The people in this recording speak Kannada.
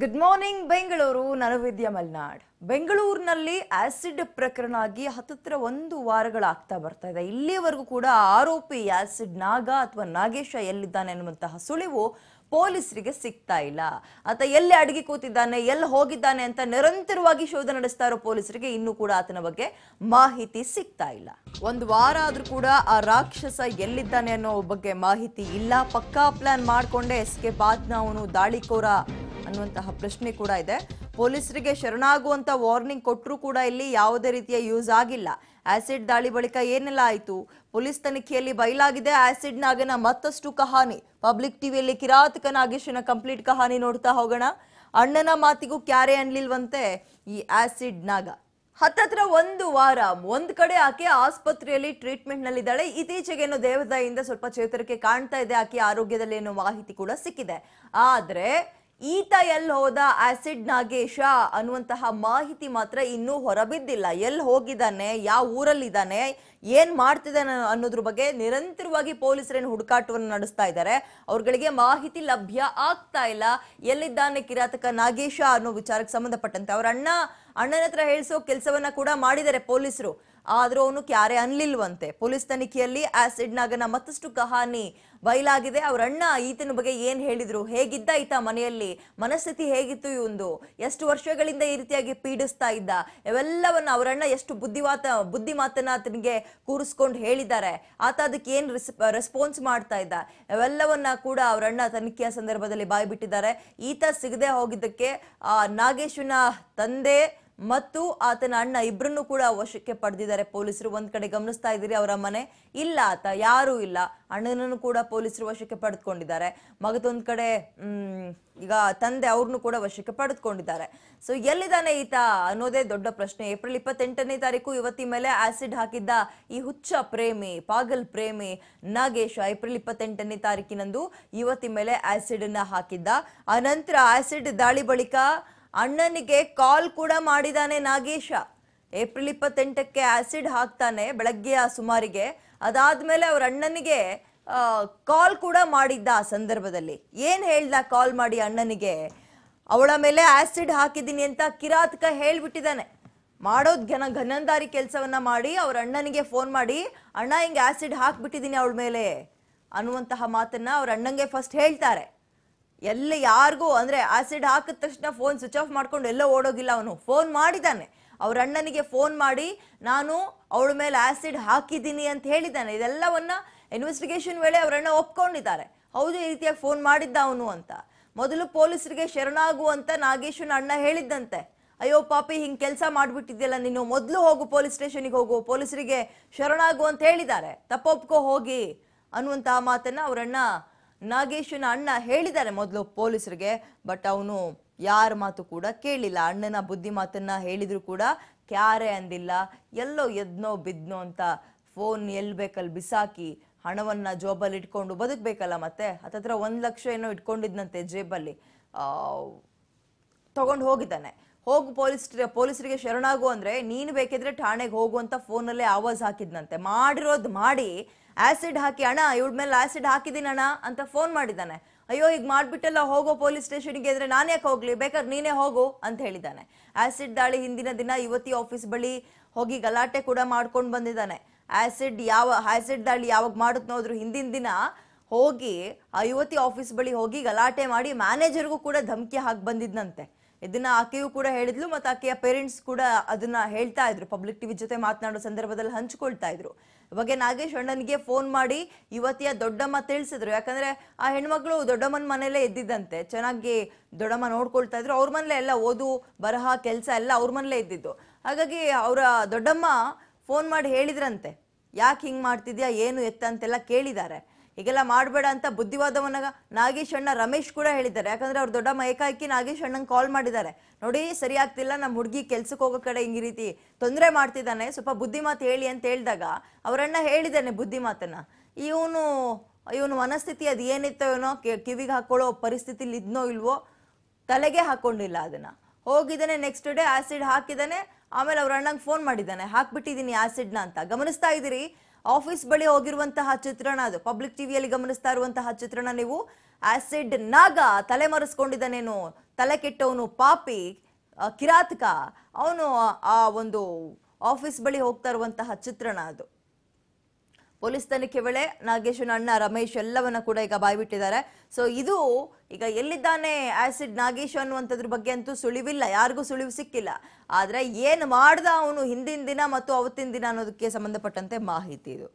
ಗುಡ್ ಮಾರ್ನಿಂಗ್ ಬೆಂಗಳೂರು ನಾನು ವಿದ್ಯಾ ಮಲ್ನಾಡ್ ಬೆಂಗಳೂರಿನಲ್ಲಿ ಆಸಿಡ್ ಪ್ರಕರಣ ಆಗಿ ಹತ್ತತ್ರ ಒಂದು ವಾರಗಳಾಗ್ತಾ ಬರ್ತಾ ಇದೆ ಇಲ್ಲಿಯವರೆಗೂ ಕೂಡ ಆರೋಪಿ ಆಸಿಡ್ ನಾಗ ಅಥವಾ ನಾಗೇಶ ಎಲ್ಲಿದ್ದಾನೆ ಅನ್ನುವಂತಹ ಸುಳಿವು ಪೊಲೀಸರಿಗೆ ಸಿಗ್ತಾ ಇಲ್ಲ ಆತ ಎಲ್ಲಿ ಅಡಗಿ ಕೂತಿದ್ದಾನೆ ಎಲ್ಲಿ ಹೋಗಿದ್ದಾನೆ ಅಂತ ನಿರಂತರವಾಗಿ ಶೋಧ ನಡೆಸ್ತಾ ಇರೋ ಪೊಲೀಸರಿಗೆ ಇನ್ನೂ ಕೂಡ ಆತನ ಬಗ್ಗೆ ಮಾಹಿತಿ ಸಿಗ್ತಾ ಇಲ್ಲ ಒಂದು ವಾರ ಆದ್ರೂ ಕೂಡ ಆ ರಾಕ್ಷಸ ಎಲ್ಲಿದ್ದಾನೆ ಅನ್ನೋ ಬಗ್ಗೆ ಮಾಹಿತಿ ಇಲ್ಲ ಪಕ್ಕಾ ಪ್ಲಾನ್ ಮಾಡಿಕೊಂಡೇ ಎಸ್ಕೇಪ್ ಪಾತ್ನ ಅವನು ದಾಳಿಕೋರ ಅನ್ನುವಂತಹ ಪ್ರಶ್ನೆ ಕೂಡ ಇದೆ ಪೊಲೀಸರಿಗೆ ಶರಣಾಗುವಂತ ವಾರ್ನಿಂಗ್ ಕೊಟ್ಟರೂ ಕೂಡ ಇಲ್ಲಿ ಯಾವುದೇ ರೀತಿಯ ಯೂಸ್ ಆಗಿಲ್ಲ ಆಸಿಡ್ ದಾಳಿ ಬಳಿಕ ಏನೆಲ್ಲ ಆಯಿತು ಪೊಲೀಸ್ ತನಿಖೆಯಲ್ಲಿ ಬಯಲಾಗಿದೆ ನಾಗನ ಮತ್ತಷ್ಟು ಕಹಾನಿ ಪಬ್ಲಿಕ್ ಟಿವಿಯಲ್ಲಿ ಕಿರಾತಕ ನಾಗೇಶ್ವನ ಕಂಪ್ಲೀಟ್ ಕಹಾನಿ ನೋಡ್ತಾ ಹೋಗೋಣ ಅಣ್ಣನ ಮಾತಿಗೂ ಕ್ಯಾರೆ ಅನ್ಲಿಲ್ವಂತೆ ಈ ಆಸಿಡ್ ನಾಗ ಹತ್ತತ್ರ ಒಂದು ವಾರ ಒಂದ್ ಕಡೆ ಆಕೆ ಆಸ್ಪತ್ರೆಯಲ್ಲಿ ಟ್ರೀಟ್ಮೆಂಟ್ ಇದ್ದಾಳೆ ಇತ್ತೀಚೆಗೆ ಏನು ದೇವದಾಯಿಂದ ಸ್ವಲ್ಪ ಚೇತರಿಕೆ ಕಾಣ್ತಾ ಇದೆ ಆಕೆ ಆರೋಗ್ಯದಲ್ಲಿ ಏನೋ ಮಾಹಿತಿ ಕೂಡ ಸಿಕ್ಕಿದೆ ಆದ್ರೆ ಈತ ಎಲ್ಲಿ ಹೋದ ಆಸಿಡ್ ನಾಗೇಶ ಅನ್ನುವಂತಹ ಮಾಹಿತಿ ಮಾತ್ರ ಇನ್ನೂ ಹೊರಬಿದ್ದಿಲ್ಲ ಎಲ್ಲಿ ಹೋಗಿದ್ದಾನೆ ಯಾವ ಊರಲ್ಲಿದ್ದಾನೆ ಏನು ಮಾಡ್ತಿದ್ದಾನೆ ಅನ್ನೋದ್ರ ಬಗ್ಗೆ ನಿರಂತರವಾಗಿ ಪೊಲೀಸರೇನು ಹುಡುಕಾಟವನ್ನು ನಡೆಸ್ತಾ ಇದ್ದಾರೆ ಅವ್ರಗಳಿಗೆ ಮಾಹಿತಿ ಲಭ್ಯ ಆಗ್ತಾ ಇಲ್ಲ ಎಲ್ಲಿದ್ದಾನೆ ಕಿರಾತಕ ನಾಗೇಶ ಅನ್ನೋ ವಿಚಾರಕ್ಕೆ ಸಂಬಂಧಪಟ್ಟಂತೆ ಅವರ ಅಣ್ಣ ಅಣ್ಣನ ಹತ್ರ ಹೇಳಿಸೋ ಕೆಲಸವನ್ನ ಕೂಡ ಮಾಡಿದ್ದಾರೆ ಪೊಲೀಸರು ಆದರೂ ಅವನು ಕ್ಯಾರೆ ಅನ್ಲಿಲ್ವಂತೆ ಪೊಲೀಸ್ ತನಿಖೆಯಲ್ಲಿ ನಾಗನ ಮತ್ತಷ್ಟು ಕಹಾನಿ ಬಯಲಾಗಿದೆ ಅವರಣ್ಣ ಅಣ್ಣ ಈತನ ಬಗ್ಗೆ ಏನು ಹೇಳಿದ್ರು ಹೇಗಿದ್ದ ಈತ ಮನೆಯಲ್ಲಿ ಮನಸ್ಥಿತಿ ಹೇಗಿತ್ತು ಇವೊಂದು ಎಷ್ಟು ವರ್ಷಗಳಿಂದ ಈ ರೀತಿಯಾಗಿ ಪೀಡಿಸ್ತಾ ಇದ್ದ ಇವೆಲ್ಲವನ್ನ ಅವರಣ್ಣ ಎಷ್ಟು ಬುದ್ಧಿವಾತ ಬುದ್ಧಿ ಮಾತನ್ನ ಆತನಿಗೆ ಕೂರಿಸ್ಕೊಂಡು ಹೇಳಿದ್ದಾರೆ ಆತ ಅದಕ್ಕೆ ಏನ್ ರೆಸ್ಪಾನ್ಸ್ ಮಾಡ್ತಾ ಇದ್ದ ಇವೆಲ್ಲವನ್ನ ಕೂಡ ಅವರಣ್ಣ ತನಿಖೆಯ ಸಂದರ್ಭದಲ್ಲಿ ಬಾಯ್ಬಿಟ್ಟಿದ್ದಾರೆ ಈತ ಸಿಗದೆ ಹೋಗಿದ್ದಕ್ಕೆ ಆ ನಾಗೇಶ್ವನ ತಂದೆ ಮತ್ತು ಆತನ ಅಣ್ಣ ಇಬ್ಬರನ್ನು ಕೂಡ ವಶಕ್ಕೆ ಪಡೆದಿದ್ದಾರೆ ಪೊಲೀಸರು ಒಂದ್ ಕಡೆ ಗಮನಿಸ್ತಾ ಇದ್ದೀರಿ ಅವರ ಮನೆ ಇಲ್ಲ ಆತ ಯಾರೂ ಇಲ್ಲ ಅಣ್ಣನನ್ನು ಕೂಡ ಪೊಲೀಸರು ವಶಕ್ಕೆ ಪಡೆದುಕೊಂಡಿದ್ದಾರೆ ಮಗದೊಂದ್ ಕಡೆ ಈಗ ತಂದೆ ಅವ್ರನ್ನು ಕೂಡ ವಶಕ್ಕೆ ಪಡೆದುಕೊಂಡಿದ್ದಾರೆ ಸೊ ಎಲ್ಲಿದ್ದಾನೆ ಈತ ಅನ್ನೋದೇ ದೊಡ್ಡ ಪ್ರಶ್ನೆ ಏಪ್ರಿಲ್ ಇಪ್ಪತ್ತೆಂಟನೇ ತಾರೀಕು ಯುವತಿ ಮೇಲೆ ಆಸಿಡ್ ಹಾಕಿದ್ದ ಈ ಹುಚ್ಚ ಪ್ರೇಮಿ ಪಾಗಲ್ ಪ್ರೇಮಿ ನಾಗೇಶ್ ಏಪ್ರಿಲ್ ಇಪ್ಪತ್ತೆಂಟನೇ ತಾರೀಕಿನಂದು ಯುವತಿ ಮೇಲೆ ಆಸಿಡ್ ಅನ್ನ ಹಾಕಿದ್ದ ಅನಂತರ ಆಸಿಡ್ ದಾಳಿ ಬಳಿಕ ಅಣ್ಣನಿಗೆ ಕಾಲ್ ಕೂಡ ಮಾಡಿದಾನೆ ನಾಗೇಶ ಏಪ್ರಿಲ್ ಇಪ್ಪತ್ತೆಂಟಕ್ಕೆ ಆಸಿಡ್ ಹಾಕ್ತಾನೆ ಬೆಳಗ್ಗೆ ಆ ಸುಮಾರಿಗೆ ಅದಾದ್ಮೇಲೆ ಅವ್ರ ಅಣ್ಣನಿಗೆ ಕಾಲ್ ಕೂಡ ಮಾಡಿದ್ದ ಆ ಸಂದರ್ಭದಲ್ಲಿ ಏನು ಹೇಳ್ದ ಕಾಲ್ ಮಾಡಿ ಅಣ್ಣನಿಗೆ ಅವಳ ಮೇಲೆ ಆಸಿಡ್ ಹಾಕಿದ್ದೀನಿ ಅಂತ ಕಿರಾತಕ ಹೇಳ್ಬಿಟ್ಟಿದ್ದಾನೆ ಮಾಡೋದ್ ಘನ ಘನಂದಾರಿ ಕೆಲಸವನ್ನ ಮಾಡಿ ಅವ್ರ ಅಣ್ಣನಿಗೆ ಫೋನ್ ಮಾಡಿ ಅಣ್ಣ ಹಿಂಗೆ ಆಸಿಡ್ ಹಾಕ್ಬಿಟ್ಟಿದ್ದೀನಿ ಅವಳ ಮೇಲೆ ಅನ್ನುವಂತಹ ಮಾತನ್ನ ಅವ್ರ ಅಣ್ಣಂಗೆ ಫಸ್ಟ್ ಹೇಳ್ತಾರೆ ಎಲ್ಲ ಯಾರಿಗೂ ಅಂದರೆ ಆ್ಯಸಿಡ್ ಹಾಕಿದ ತಕ್ಷಣ ಫೋನ್ ಸ್ವಿಚ್ ಆಫ್ ಮಾಡ್ಕೊಂಡು ಎಲ್ಲೋ ಓಡೋಗಿಲ್ಲ ಅವನು ಫೋನ್ ಮಾಡಿದ್ದಾನೆ ಅವ್ರ ಅಣ್ಣನಿಗೆ ಫೋನ್ ಮಾಡಿ ನಾನು ಅವಳ ಮೇಲೆ ಆ್ಯಸಿಡ್ ಹಾಕಿದ್ದೀನಿ ಅಂತ ಹೇಳಿದ್ದಾನೆ ಇದೆಲ್ಲವನ್ನು ಇನ್ವೆಸ್ಟಿಗೇಷನ್ ವೇಳೆ ಅವರಣ್ಣ ಒಪ್ಕೊಂಡಿದ್ದಾರೆ ಹೌದು ಈ ರೀತಿಯಾಗಿ ಫೋನ್ ಮಾಡಿದ್ದ ಅವನು ಅಂತ ಮೊದಲು ಪೊಲೀಸರಿಗೆ ಅಂತ ನಾಗೇಶನ ಅಣ್ಣ ಹೇಳಿದ್ದಂತೆ ಅಯ್ಯೋ ಪಾಪಿ ಹಿಂಗೆ ಕೆಲಸ ಮಾಡಿಬಿಟ್ಟಿದ್ಯಲ್ಲ ನೀನು ಮೊದಲು ಹೋಗು ಪೊಲೀಸ್ ಸ್ಟೇಷನಿಗೆ ಹೋಗು ಪೊಲೀಸರಿಗೆ ಶರಣಾಗು ಅಂತ ಹೇಳಿದ್ದಾರೆ ತಪ್ಪೊಪ್ಕೋ ಹೋಗಿ ಅನ್ನುವಂತಹ ಮಾತನ್ನು ಅವರಣ್ಣ ನಾಗೇಶನ ಅಣ್ಣ ಹೇಳಿದ್ದಾರೆ ಮೊದಲು ಪೊಲೀಸರಿಗೆ ಬಟ್ ಅವನು ಯಾರ ಮಾತು ಕೂಡ ಕೇಳಿಲ್ಲ ಅಣ್ಣನ ಬುದ್ಧಿ ಮಾತನ್ನ ಹೇಳಿದ್ರು ಕೂಡ ಕ್ಯಾರೆ ಅಂದಿಲ್ಲ ಎಲ್ಲೋ ಎದ್ನೋ ಬಿದ್ನೋ ಅಂತ ಫೋನ್ ಎಲ್ಲಿ ಬೇಕಲ್ಲಿ ಬಿಸಾಕಿ ಹಣವನ್ನ ಜೋಬಲ್ಲಿ ಇಟ್ಕೊಂಡು ಬದುಕ್ಬೇಕಲ್ಲ ಮತ್ತೆ ಹತ್ತತ್ರ ಒಂದು ಲಕ್ಷ ಏನೋ ಇಟ್ಕೊಂಡಿದ್ನಂತೆ ಜೇಬಲ್ಲಿ ತಗೊಂಡು ಹೋಗಿದ್ದಾನೆ ಹೋಗು ಪೊಲೀಸ್ ಪೊಲೀಸರಿಗೆ ಶರಣಾಗು ಅಂದ್ರೆ ನೀನು ಬೇಕಿದ್ರೆ ಠಾಣೆಗೆ ಹೋಗು ಅಂತ ಫೋನಲ್ಲೇ ಆವಾಜ್ ಹಾಕಿದ್ನಂತೆ ಮಾಡಿರೋದು ಮಾಡಿ ಆಸಿಡ್ ಹಾಕಿ ಅಣ್ಣ ಇವ್ರ ಮೇಲೆ ಆಸಿಡ್ ಹಾಕಿದೀನಿ ಅಣ್ಣ ಅಂತ ಫೋನ್ ಮಾಡಿದ್ದಾನೆ ಅಯ್ಯೋ ಈಗ ಮಾಡ್ಬಿಟ್ಟೆಲ್ಲ ಹೋಗೋ ಪೊಲೀಸ್ ಸ್ಟೇಷನ್ಗೆ ಇದ್ರೆ ಯಾಕೆ ಹೋಗ್ಲಿ ಬೇಕಾದ್ರೆ ನೀನೇ ಹೋಗು ಅಂತ ಹೇಳಿದ್ದಾನೆ ಆಸಿಡ್ ದಾಳಿ ಹಿಂದಿನ ದಿನ ಯುವತಿ ಆಫೀಸ್ ಬಳಿ ಹೋಗಿ ಗಲಾಟೆ ಕೂಡ ಮಾಡ್ಕೊಂಡು ಬಂದಿದ್ದಾನೆ ಆಸಿಡ್ ಯಾವ ಆಸಿಡ್ ದಾಳಿ ಯಾವಾಗ ಮಾಡುತ್ತೆ ಹಿಂದಿನ ದಿನ ಹೋಗಿ ಆ ಯುವತಿ ಆಫೀಸ್ ಬಳಿ ಹೋಗಿ ಗಲಾಟೆ ಮಾಡಿ ಮ್ಯಾನೇಜರ್ಗೂ ಕೂಡ ಧಮಕಿ ಹಾಕಿ ಬಂದಿದ್ನಂತೆ ಇದನ್ನ ಆಕೆಯೂ ಕೂಡ ಹೇಳಿದ್ಲು ಮತ್ತು ಆಕೆಯ ಪೇರೆಂಟ್ಸ್ ಕೂಡ ಅದನ್ನ ಹೇಳ್ತಾ ಇದ್ರು ಪಬ್ಲಿಕ್ ಟಿವಿ ಜೊತೆ ಮಾತನಾಡೋ ಸಂದರ್ಭದಲ್ಲಿ ಹಂಚ್ಕೊಳ್ತಾ ಇದ್ರು ಇವಾಗ ನಾಗೇಶ್ ಅಣ್ಣನಿಗೆ ಫೋನ್ ಮಾಡಿ ಯುವತಿಯ ದೊಡ್ಡಮ್ಮ ತಿಳಿಸಿದ್ರು ಯಾಕಂದ್ರೆ ಆ ಹೆಣ್ಮಕ್ಳು ದೊಡ್ಡಮ್ಮನ ಮನೇಲೆ ಇದ್ದಿದ್ದಂತೆ ಚೆನ್ನಾಗಿ ದೊಡ್ಡಮ್ಮ ನೋಡ್ಕೊಳ್ತಾ ಇದ್ರು ಅವ್ರ ಮನೇಲೆ ಎಲ್ಲ ಓದು ಬರಹ ಕೆಲಸ ಎಲ್ಲ ಅವ್ರ ಮನೇಲೇ ಇದ್ದಿದ್ದು ಹಾಗಾಗಿ ಅವರ ದೊಡ್ಡಮ್ಮ ಫೋನ್ ಮಾಡಿ ಹೇಳಿದ್ರಂತೆ ಯಾಕೆ ಹಿಂಗೆ ಮಾಡ್ತಿದ್ಯಾ ಏನು ಎತ್ತ ಅಂತೆಲ್ಲ ಕೇಳಿದ್ದಾರೆ ಈಗೆಲ್ಲ ಮಾಡಬೇಡ ಅಂತ ಬುದ್ಧಿವಾದವನ್ನ ನಾಗೇಶ್ ಅಣ್ಣ ರಮೇಶ್ ಕೂಡ ಹೇಳಿದ್ದಾರೆ ಯಾಕಂದ್ರೆ ಅವ್ರ ದೊಡ್ಡ ಹಾಕಿ ನಾಗೇಶ್ ಅಣ್ಣಂಗೆ ಕಾಲ್ ಮಾಡಿದ್ದಾರೆ ನೋಡಿ ಸರಿ ಆಗ್ತಿಲ್ಲ ನಮ್ಮ ಹುಡುಗಿ ಕೆಲ್ಸಕ್ಕೆ ಹೋಗೋ ಕಡೆ ಹಿಂಗ ರೀತಿ ತೊಂದರೆ ಮಾಡ್ತಿದ್ದಾನೆ ಸ್ವಲ್ಪ ಬುದ್ಧಿ ಹೇಳಿ ಅಂತ ಹೇಳಿದಾಗ ಅವರಣ್ಣ ಹೇಳಿದ್ದಾನೆ ಬುದ್ಧಿ ಇವನು ಇವನು ಮನಸ್ಥಿತಿ ಅದು ಏನಿತ್ತೋ ಏನೋ ಕಿವಿಗೆ ಹಾಕೊಳ್ಳೋ ಪರಿಸ್ಥಿತಿಲಿ ಇದ್ನೋ ಇಲ್ವೋ ತಲೆಗೆ ಹಾಕೊಂಡಿಲ್ಲ ಅದನ್ನ ಹೋಗಿದ್ದಾನೆ ನೆಕ್ಸ್ಟ್ ಡೇ ಆ್ಯಸಿಡ್ ಹಾಕಿದ್ದಾನೆ ಆಮೇಲೆ ಅವ್ರ ಅಣ್ಣಂಗೆ ಫೋನ್ ಮಾಡಿದ್ದಾನೆ ಹಾಕ್ಬಿಟ್ಟಿದ್ದೀನಿ ಆ್ಯಸಿಡ್ನ ಅಂತ ಗಮನಿಸ್ತಾ ಇದ್ದೀರಿ ಆಫೀಸ್ ಬಳಿ ಹೋಗಿರುವಂತಹ ಚಿತ್ರಣ ಅದು ಪಬ್ಲಿಕ್ ಟಿವಿಯಲ್ಲಿ ಗಮನಿಸ್ತಾ ಇರುವಂತಹ ಚಿತ್ರಣ ನೀವು ಆಸಿಡ್ ನಾಗ ತಲೆ ಮರೆಸ್ಕೊಂಡಿದ್ದಾನೇನು ತಲೆ ಕೆಟ್ಟವನು ಪಾಪಿ ಕಿರಾತಕ ಅವನು ಆ ಒಂದು ಆಫೀಸ್ ಬಳಿ ಹೋಗ್ತಾ ಇರುವಂತಹ ಚಿತ್ರಣ ಅದು ಪೊಲೀಸ್ ತನಿಖೆ ವೇಳೆ ನಾಗೇಶನ ಅಣ್ಣ ರಮೇಶ್ ಎಲ್ಲವನ್ನ ಕೂಡ ಈಗ ಬಾಯ್ಬಿಟ್ಟಿದ್ದಾರೆ ಸೊ ಇದು ಈಗ ಎಲ್ಲಿದ್ದಾನೆ ಆಸಿಡ್ ನಾಗೇಶ್ ಅನ್ನುವಂಥದ್ರ ಬಗ್ಗೆ ಅಂತೂ ಸುಳಿವಿಲ್ಲ ಯಾರಿಗೂ ಸುಳಿವು ಸಿಕ್ಕಿಲ್ಲ ಆದರೆ ಏನು ಮಾಡ್ದ ಅವನು ಹಿಂದಿನ ದಿನ ಮತ್ತು ಅವತ್ತಿನ ದಿನ ಅನ್ನೋದಕ್ಕೆ ಸಂಬಂಧಪಟ್ಟಂತೆ ಮಾಹಿತಿ ಇದು